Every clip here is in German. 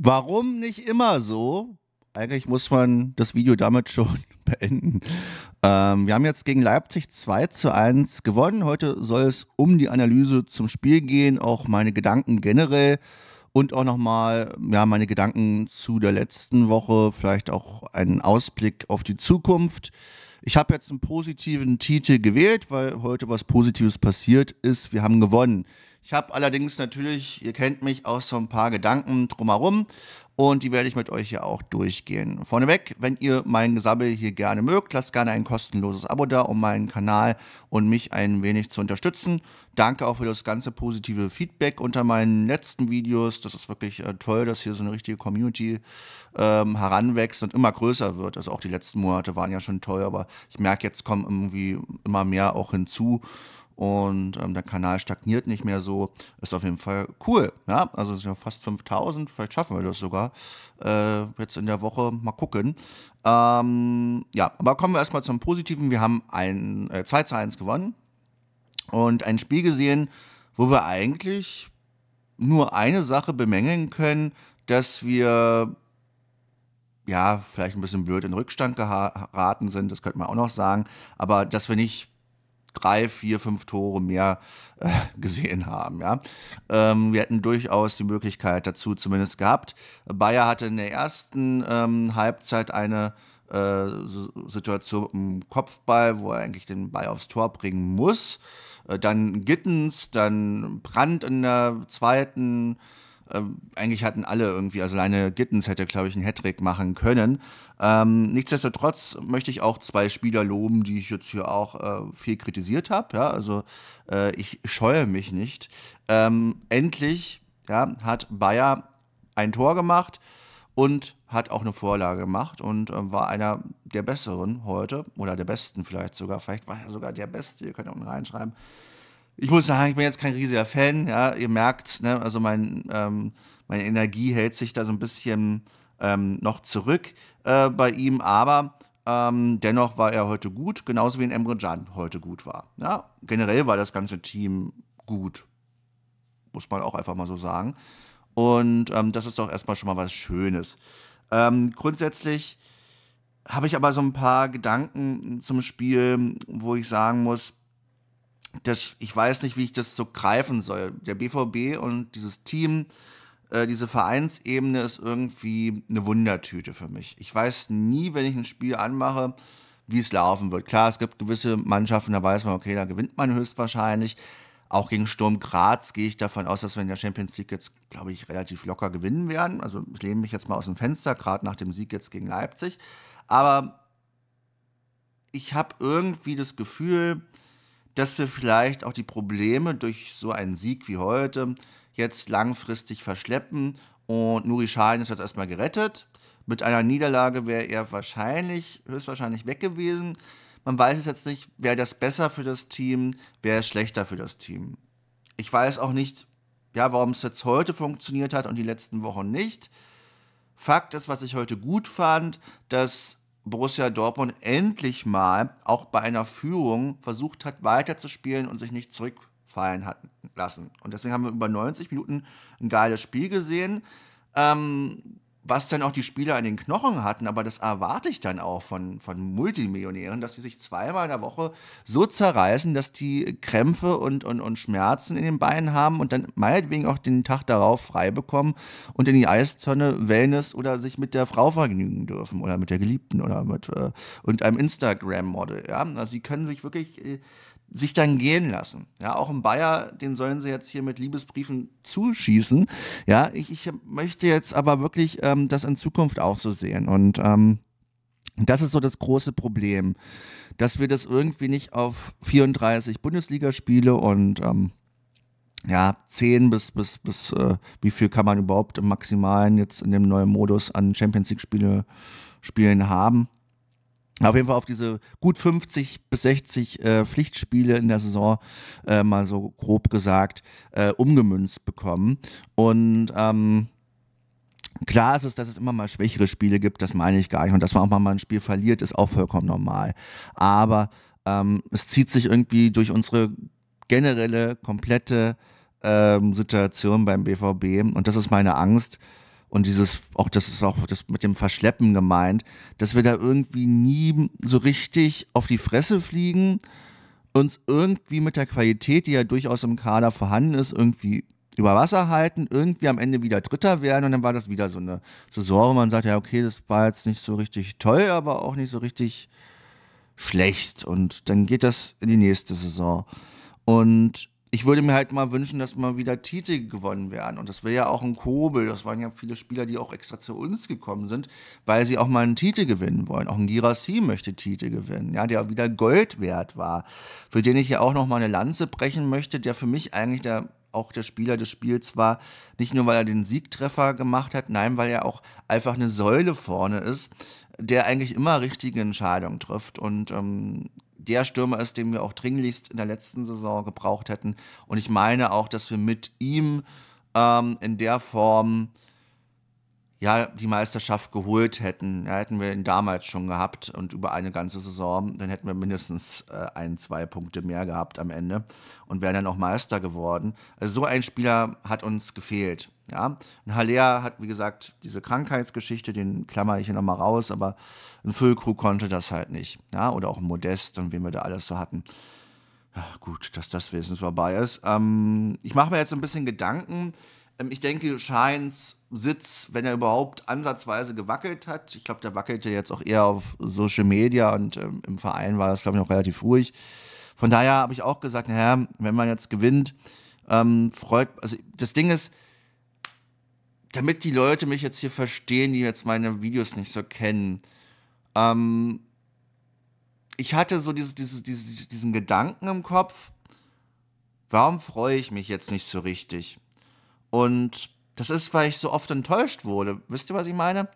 Warum nicht immer so? Eigentlich muss man das Video damit schon beenden. Ähm, wir haben jetzt gegen Leipzig 2 zu 1 gewonnen. Heute soll es um die Analyse zum Spiel gehen, auch meine Gedanken generell und auch nochmal ja, meine Gedanken zu der letzten Woche, vielleicht auch einen Ausblick auf die Zukunft. Ich habe jetzt einen positiven Titel gewählt, weil heute was Positives passiert ist. Wir haben gewonnen. Ich habe allerdings natürlich, ihr kennt mich, auch so ein paar Gedanken drumherum und die werde ich mit euch hier auch durchgehen. Vorneweg, wenn ihr mein Gesabbel hier gerne mögt, lasst gerne ein kostenloses Abo da, um meinen Kanal und mich ein wenig zu unterstützen. Danke auch für das ganze positive Feedback unter meinen letzten Videos. Das ist wirklich äh, toll, dass hier so eine richtige Community ähm, heranwächst und immer größer wird. Also auch die letzten Monate waren ja schon toll, aber ich merke, jetzt kommen irgendwie immer mehr auch hinzu und ähm, der Kanal stagniert nicht mehr so. Ist auf jeden Fall cool. Ja? Also sind ja fast 5000, vielleicht schaffen wir das sogar äh, jetzt in der Woche. Mal gucken. Ähm, ja, aber kommen wir erstmal zum Positiven. Wir haben ein, äh, 2 zu 1 gewonnen und ein Spiel gesehen, wo wir eigentlich nur eine Sache bemängeln können, dass wir ja, vielleicht ein bisschen blöd in Rückstand geraten sind, das könnte man auch noch sagen, aber dass wir nicht drei, vier, fünf Tore mehr äh, gesehen haben. Ja? Ähm, wir hätten durchaus die Möglichkeit dazu zumindest gehabt. Bayer hatte in der ersten ähm, Halbzeit eine äh, Situation im Kopfball, wo er eigentlich den Ball aufs Tor bringen muss. Äh, dann Gittens, dann Brandt in der zweiten Halbzeit ähm, eigentlich hatten alle irgendwie, also alleine Gittens hätte, glaube ich, einen Hattrick machen können. Ähm, nichtsdestotrotz möchte ich auch zwei Spieler loben, die ich jetzt hier auch äh, viel kritisiert habe. Ja? Also äh, ich scheue mich nicht. Ähm, endlich ja, hat Bayer ein Tor gemacht und hat auch eine Vorlage gemacht und äh, war einer der besseren heute oder der besten vielleicht sogar. Vielleicht war er sogar der Beste, ihr könnt unten reinschreiben ich muss sagen, ich bin jetzt kein riesiger Fan, ja, ihr merkt, ne, also mein, ähm, meine Energie hält sich da so ein bisschen ähm, noch zurück äh, bei ihm, aber ähm, dennoch war er heute gut, genauso wie in Emre Can heute gut war. Ja, generell war das ganze Team gut, muss man auch einfach mal so sagen. Und ähm, das ist doch erstmal schon mal was Schönes. Ähm, grundsätzlich habe ich aber so ein paar Gedanken zum Spiel, wo ich sagen muss, das, ich weiß nicht, wie ich das so greifen soll. Der BVB und dieses Team, äh, diese Vereinsebene ist irgendwie eine Wundertüte für mich. Ich weiß nie, wenn ich ein Spiel anmache, wie es laufen wird. Klar, es gibt gewisse Mannschaften, da weiß man, okay, da gewinnt man höchstwahrscheinlich. Auch gegen Sturm Graz gehe ich davon aus, dass wir in der Champions League jetzt, glaube ich, relativ locker gewinnen werden. Also ich lehne mich jetzt mal aus dem Fenster, gerade nach dem Sieg jetzt gegen Leipzig. Aber ich habe irgendwie das Gefühl, dass wir vielleicht auch die Probleme durch so einen Sieg wie heute jetzt langfristig verschleppen. Und Nuri Sahin ist jetzt erstmal gerettet. Mit einer Niederlage wäre er wahrscheinlich, höchstwahrscheinlich weg gewesen. Man weiß es jetzt nicht, wäre das besser für das Team, wäre es schlechter für das Team. Ich weiß auch nicht, ja, warum es jetzt heute funktioniert hat und die letzten Wochen nicht. Fakt ist, was ich heute gut fand, dass Borussia Dortmund endlich mal auch bei einer Führung versucht hat, weiterzuspielen und sich nicht zurückfallen hat lassen. Und deswegen haben wir über 90 Minuten ein geiles Spiel gesehen. Ähm, was dann auch die Spieler an den Knochen hatten, aber das erwarte ich dann auch von, von Multimillionären, dass sie sich zweimal in der Woche so zerreißen, dass die Krämpfe und, und, und Schmerzen in den Beinen haben und dann meinetwegen auch den Tag darauf frei bekommen und in die Eiszonne Wellness oder sich mit der Frau vergnügen dürfen oder mit der Geliebten oder mit äh, und einem Instagram-Model. Ja? Also die können sich wirklich äh, sich dann gehen lassen. Ja, auch im Bayer, den sollen sie jetzt hier mit Liebesbriefen zuschießen. Ja, ich, ich möchte jetzt aber wirklich ähm, das in Zukunft auch so sehen. Und ähm, das ist so das große Problem, dass wir das irgendwie nicht auf 34 Bundesligaspiele und ähm, ja, 10 bis, bis, bis äh, wie viel kann man überhaupt im Maximalen jetzt in dem neuen Modus an Champions League-Spiele spielen haben auf jeden Fall auf diese gut 50 bis 60 äh, Pflichtspiele in der Saison, äh, mal so grob gesagt, äh, umgemünzt bekommen. Und ähm, Klar ist es, dass es immer mal schwächere Spiele gibt, das meine ich gar nicht. Und dass man auch mal ein Spiel verliert, ist auch vollkommen normal. Aber ähm, es zieht sich irgendwie durch unsere generelle, komplette ähm, Situation beim BVB. Und das ist meine Angst, und dieses, auch das ist auch das mit dem Verschleppen gemeint, dass wir da irgendwie nie so richtig auf die Fresse fliegen, uns irgendwie mit der Qualität, die ja durchaus im Kader vorhanden ist, irgendwie über Wasser halten, irgendwie am Ende wieder Dritter werden und dann war das wieder so eine Saison, wo man sagt, ja, okay, das war jetzt nicht so richtig toll, aber auch nicht so richtig schlecht und dann geht das in die nächste Saison. Und ich würde mir halt mal wünschen, dass mal wieder Titel gewonnen werden. Und das wäre ja auch ein Kobel. Das waren ja viele Spieler, die auch extra zu uns gekommen sind, weil sie auch mal einen Titel gewinnen wollen. Auch ein Girassi möchte Titel gewinnen, ja, der wieder Gold wert war. Für den ich ja auch noch mal eine Lanze brechen möchte, der für mich eigentlich der auch der Spieler des Spiels war. Nicht nur, weil er den Siegtreffer gemacht hat, nein, weil er auch einfach eine Säule vorne ist, der eigentlich immer richtige Entscheidungen trifft. Und ähm, der Stürmer ist, den wir auch dringlichst in der letzten Saison gebraucht hätten. Und ich meine auch, dass wir mit ihm ähm, in der Form ja die Meisterschaft geholt hätten, ja, hätten wir ihn damals schon gehabt und über eine ganze Saison, dann hätten wir mindestens äh, ein, zwei Punkte mehr gehabt am Ende und wären dann auch Meister geworden. Also so ein Spieler hat uns gefehlt. Ja, ein Haller hat, wie gesagt, diese Krankheitsgeschichte, den klammer ich hier nochmal raus, aber ein Füllkrug konnte das halt nicht. Ja, oder auch ein Modest und wen wir da alles so hatten. Ja, gut, dass das Wesen vorbei ist. Ähm, ich mache mir jetzt ein bisschen Gedanken, ähm, ich denke, Scheins Sitz, wenn er überhaupt ansatzweise gewackelt hat, ich glaube, der wackelte jetzt auch eher auf Social Media und ähm, im Verein war das, glaube ich, auch relativ ruhig. Von daher habe ich auch gesagt, naja, wenn man jetzt gewinnt, ähm, freut, also das Ding ist, damit die Leute mich jetzt hier verstehen, die jetzt meine Videos nicht so kennen, ähm, ich hatte so dieses, dieses, dieses, diesen Gedanken im Kopf, warum freue ich mich jetzt nicht so richtig? Und das ist, weil ich so oft enttäuscht wurde. Wisst ihr, was ich meine?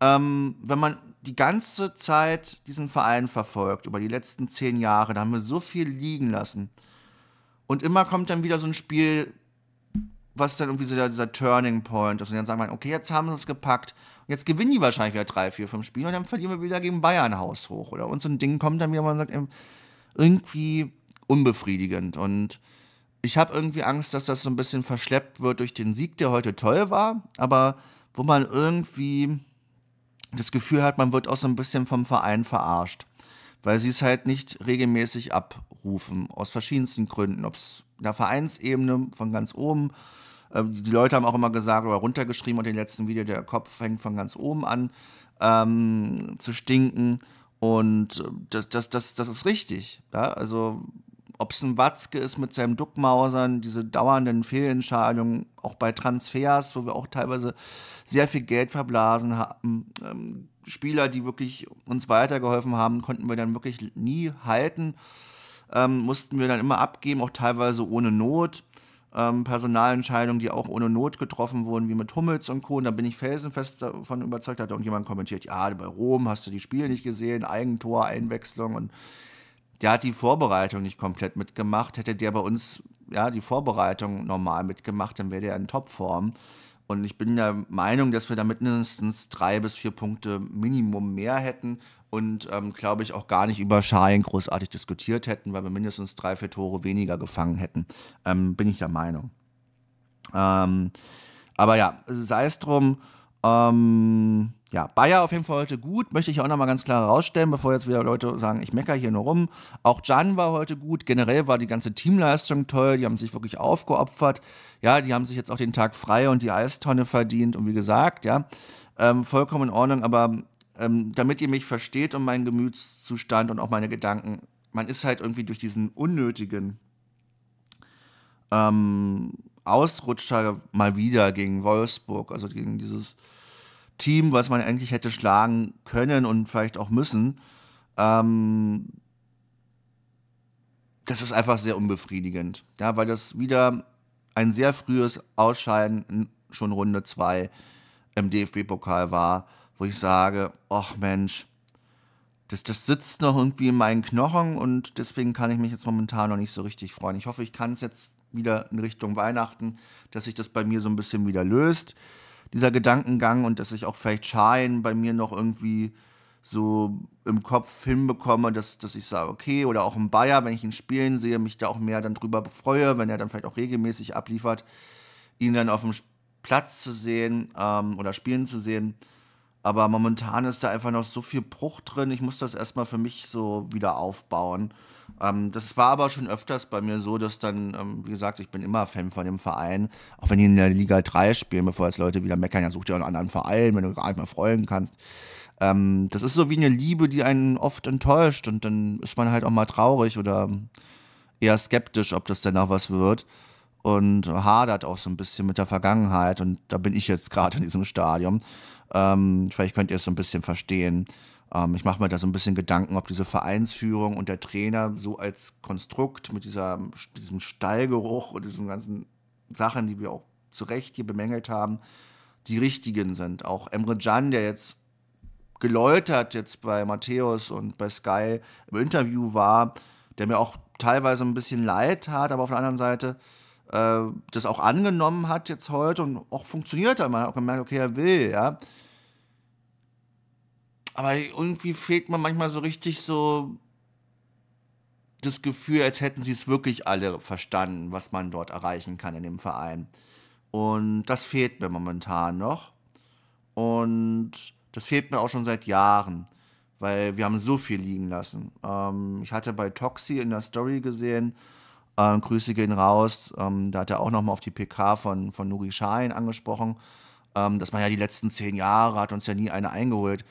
Ähm, wenn man die ganze Zeit diesen Verein verfolgt, über die letzten zehn Jahre, da haben wir so viel liegen lassen. Und immer kommt dann wieder so ein Spiel, was dann irgendwie so der, dieser Turning Point ist. Und dann sagen wir, okay, jetzt haben sie es gepackt. Und jetzt gewinnen die wahrscheinlich wieder drei, vier, fünf Spiele und dann verlieren wir wieder gegen Bayern Haus hoch. Oder und so ein Ding kommt dann wieder, man sagt, irgendwie unbefriedigend. Und ich habe irgendwie Angst, dass das so ein bisschen verschleppt wird durch den Sieg, der heute toll war, aber wo man irgendwie das Gefühl hat, man wird auch so ein bisschen vom Verein verarscht, weil sie es halt nicht regelmäßig abrufen, aus verschiedensten Gründen, ob es der Vereinsebene von ganz oben, äh, die Leute haben auch immer gesagt oder runtergeschrieben und den letzten Video, der Kopf fängt von ganz oben an ähm, zu stinken und äh, das, das, das, das ist richtig. Ja? Also ob es ein Watzke ist mit seinem Duckmausern, diese dauernden Fehlentscheidungen, auch bei Transfers, wo wir auch teilweise sehr viel Geld verblasen haben. Ähm, Spieler, die wirklich uns weitergeholfen haben, konnten wir dann wirklich nie halten. Ähm, mussten wir dann immer abgeben, auch teilweise ohne Not. Ähm, Personalentscheidungen, die auch ohne Not getroffen wurden, wie mit Hummels und Co. Und da bin ich felsenfest davon überzeugt, da hat irgendjemand kommentiert, ja, bei Rom hast du die Spiele nicht gesehen, Eigentor, Einwechslung und der hat die Vorbereitung nicht komplett mitgemacht. Hätte der bei uns ja, die Vorbereitung normal mitgemacht, dann wäre der in Topform. Und ich bin der Meinung, dass wir da mindestens drei bis vier Punkte Minimum mehr hätten und ähm, glaube ich auch gar nicht über Schalen großartig diskutiert hätten, weil wir mindestens drei, vier Tore weniger gefangen hätten. Ähm, bin ich der Meinung. Ähm, aber ja, sei es drum. Ähm, ja, Bayer auf jeden Fall heute gut, möchte ich auch nochmal ganz klar herausstellen, bevor jetzt wieder Leute sagen, ich meckere hier nur rum. Auch Jan war heute gut, generell war die ganze Teamleistung toll, die haben sich wirklich aufgeopfert. Ja, die haben sich jetzt auch den Tag frei und die Eistonne verdient und wie gesagt, ja, ähm, vollkommen in Ordnung, aber ähm, damit ihr mich versteht und meinen Gemütszustand und auch meine Gedanken, man ist halt irgendwie durch diesen unnötigen ähm, Ausrutscher mal wieder gegen Wolfsburg, also gegen dieses Team, was man eigentlich hätte schlagen können und vielleicht auch müssen. Ähm, das ist einfach sehr unbefriedigend, ja, weil das wieder ein sehr frühes Ausscheiden schon Runde 2 im DFB-Pokal war, wo ich sage, ach Mensch, das, das sitzt noch irgendwie in meinen Knochen und deswegen kann ich mich jetzt momentan noch nicht so richtig freuen. Ich hoffe, ich kann es jetzt wieder in Richtung Weihnachten, dass sich das bei mir so ein bisschen wieder löst dieser Gedankengang und dass ich auch vielleicht Schein bei mir noch irgendwie so im Kopf hinbekomme, dass, dass ich sage, okay, oder auch im Bayer, wenn ich ihn spielen sehe, mich da auch mehr dann drüber freue, wenn er dann vielleicht auch regelmäßig abliefert, ihn dann auf dem Platz zu sehen ähm, oder spielen zu sehen. Aber momentan ist da einfach noch so viel Bruch drin, ich muss das erstmal für mich so wieder aufbauen. Ähm, das war aber schon öfters bei mir so, dass dann, ähm, wie gesagt, ich bin immer Fan von dem Verein, auch wenn die in der Liga 3 spielen, bevor jetzt Leute wieder meckern, ja, such dir einen anderen Verein, wenn du gar nicht mehr freuen kannst. Ähm, das ist so wie eine Liebe, die einen oft enttäuscht und dann ist man halt auch mal traurig oder eher skeptisch, ob das denn auch was wird und hadert auch so ein bisschen mit der Vergangenheit und da bin ich jetzt gerade in diesem Stadium. Ähm, vielleicht könnt ihr es so ein bisschen verstehen. Ähm, ich mache mir da so ein bisschen Gedanken, ob diese Vereinsführung und der Trainer so als Konstrukt mit dieser, diesem Stallgeruch und diesen ganzen Sachen, die wir auch zu Recht hier bemängelt haben, die richtigen sind. Auch Emre Can, der jetzt geläutert jetzt bei Matthäus und bei Sky im Interview war, der mir auch teilweise ein bisschen leid hat, aber auf der anderen Seite äh, das auch angenommen hat jetzt heute und auch funktioniert hat. Man hat auch gemerkt, okay, er will, ja. Aber irgendwie fehlt mir manchmal so richtig so das Gefühl, als hätten sie es wirklich alle verstanden, was man dort erreichen kann in dem Verein. Und das fehlt mir momentan noch. Und das fehlt mir auch schon seit Jahren, weil wir haben so viel liegen lassen. Ähm, ich hatte bei Toxi in der Story gesehen, ähm, Grüße gehen raus, ähm, da hat er auch nochmal auf die PK von, von Nuri Schein angesprochen, ähm, dass man ja die letzten zehn Jahre hat uns ja nie eine eingeholt.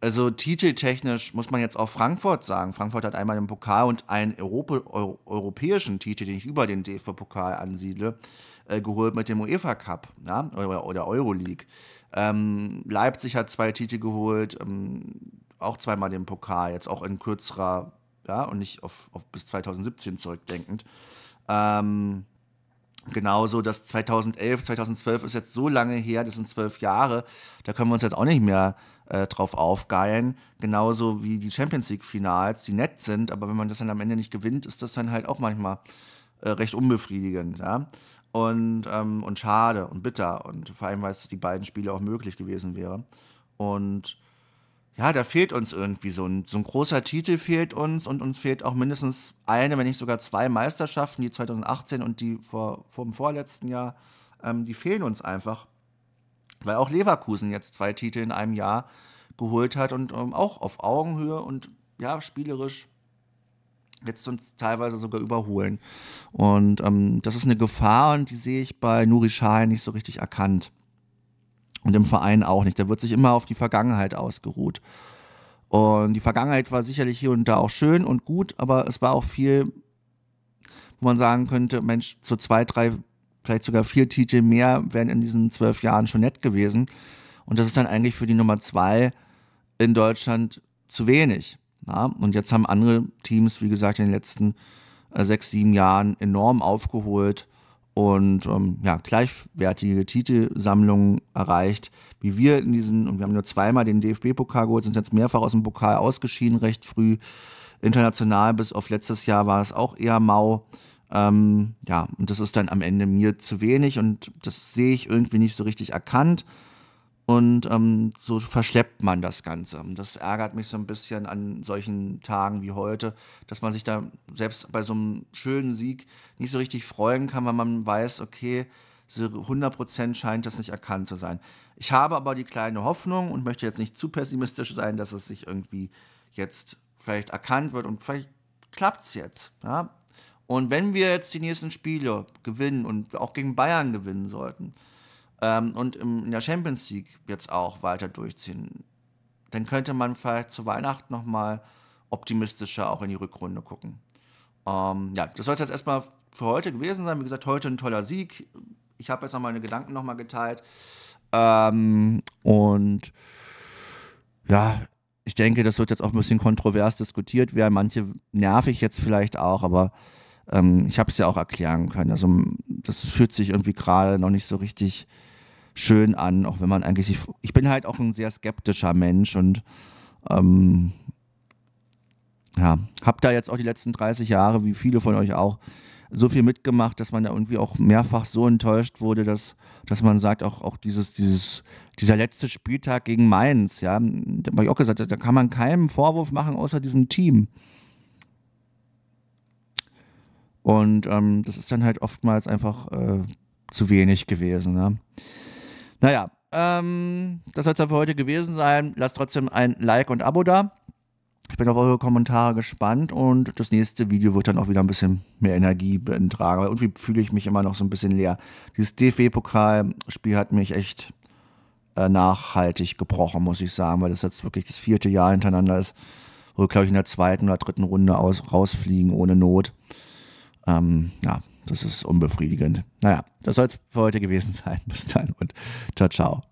Also titeltechnisch muss man jetzt auch Frankfurt sagen. Frankfurt hat einmal den Pokal und einen Europa Euro europäischen Titel, den ich über den DFB-Pokal ansiedle, äh, geholt mit dem UEFA Cup ja? oder, oder Euroleague. Ähm, Leipzig hat zwei Titel geholt, ähm, auch zweimal den Pokal, jetzt auch in kürzerer, ja, und nicht auf, auf bis 2017 zurückdenkend. Ähm, genauso dass 2011, 2012 ist jetzt so lange her, das sind zwölf Jahre, da können wir uns jetzt auch nicht mehr äh, drauf aufgeilen. Genauso wie die Champions League-Finals, die nett sind, aber wenn man das dann am Ende nicht gewinnt, ist das dann halt auch manchmal äh, recht unbefriedigend. Ja? Und, ähm, und schade und bitter. Und vor allem, weil es die beiden Spiele auch möglich gewesen wäre. Und ja, da fehlt uns irgendwie so ein, so ein großer Titel fehlt uns und uns fehlt auch mindestens eine, wenn nicht sogar zwei Meisterschaften, die 2018 und die vor, vor dem vorletzten Jahr, ähm, die fehlen uns einfach weil auch Leverkusen jetzt zwei Titel in einem Jahr geholt hat und ähm, auch auf Augenhöhe und ja, spielerisch jetzt uns teilweise sogar überholen. Und ähm, das ist eine Gefahr und die sehe ich bei Nuri Schal nicht so richtig erkannt. Und im Verein auch nicht. Da wird sich immer auf die Vergangenheit ausgeruht. Und die Vergangenheit war sicherlich hier und da auch schön und gut, aber es war auch viel, wo man sagen könnte, Mensch, so zwei, drei vielleicht sogar vier Titel mehr wären in diesen zwölf Jahren schon nett gewesen. Und das ist dann eigentlich für die Nummer zwei in Deutschland zu wenig. Ja? Und jetzt haben andere Teams, wie gesagt, in den letzten äh, sechs, sieben Jahren enorm aufgeholt und ähm, ja, gleichwertige Titelsammlungen erreicht, wie wir in diesen, und wir haben nur zweimal den DFB-Pokal geholt, sind jetzt mehrfach aus dem Pokal ausgeschieden, recht früh international, bis auf letztes Jahr war es auch eher mau. Ähm, ja, und das ist dann am Ende mir zu wenig und das sehe ich irgendwie nicht so richtig erkannt. Und ähm, so verschleppt man das Ganze. Und das ärgert mich so ein bisschen an solchen Tagen wie heute, dass man sich da selbst bei so einem schönen Sieg nicht so richtig freuen kann, weil man weiß, okay, 100% scheint das nicht erkannt zu sein. Ich habe aber die kleine Hoffnung und möchte jetzt nicht zu pessimistisch sein, dass es sich irgendwie jetzt vielleicht erkannt wird und vielleicht klappt es jetzt. Ja? Und wenn wir jetzt die nächsten Spiele gewinnen und auch gegen Bayern gewinnen sollten ähm, und in der Champions League jetzt auch weiter durchziehen, dann könnte man vielleicht zu Weihnachten nochmal optimistischer auch in die Rückrunde gucken. Ähm, ja, das soll es jetzt erstmal für heute gewesen sein. Wie gesagt, heute ein toller Sieg. Ich habe jetzt noch meine Gedanken nochmal geteilt. Ähm, und ja, ich denke, das wird jetzt auch ein bisschen kontrovers diskutiert werden. Manche ich jetzt vielleicht auch, aber ähm, ich habe es ja auch erklären können. Also das fühlt sich irgendwie gerade noch nicht so richtig schön an, auch wenn man eigentlich, ich, ich bin halt auch ein sehr skeptischer Mensch und ähm, ja, habe da jetzt auch die letzten 30 Jahre, wie viele von euch auch, so viel mitgemacht, dass man da irgendwie auch mehrfach so enttäuscht wurde, dass, dass man sagt, auch, auch dieses, dieses, dieser letzte Spieltag gegen Mainz, ja, da habe ich auch gesagt, da kann man keinen Vorwurf machen außer diesem Team. Und ähm, das ist dann halt oftmals einfach äh, zu wenig gewesen. Ne? Naja, ähm, das soll es dann für heute gewesen sein. Lasst trotzdem ein Like und Abo da. Ich bin auf eure Kommentare gespannt und das nächste Video wird dann auch wieder ein bisschen mehr Energie beantragen. Weil irgendwie fühle ich mich immer noch so ein bisschen leer. Dieses DFB-Pokalspiel hat mich echt äh, nachhaltig gebrochen, muss ich sagen, weil das jetzt wirklich das vierte Jahr hintereinander ist, wo wir, glaube ich, in der zweiten oder dritten Runde aus, rausfliegen ohne Not. Ähm, ja, das ist unbefriedigend. Naja, das soll es für heute gewesen sein. Bis dann und ciao, ciao.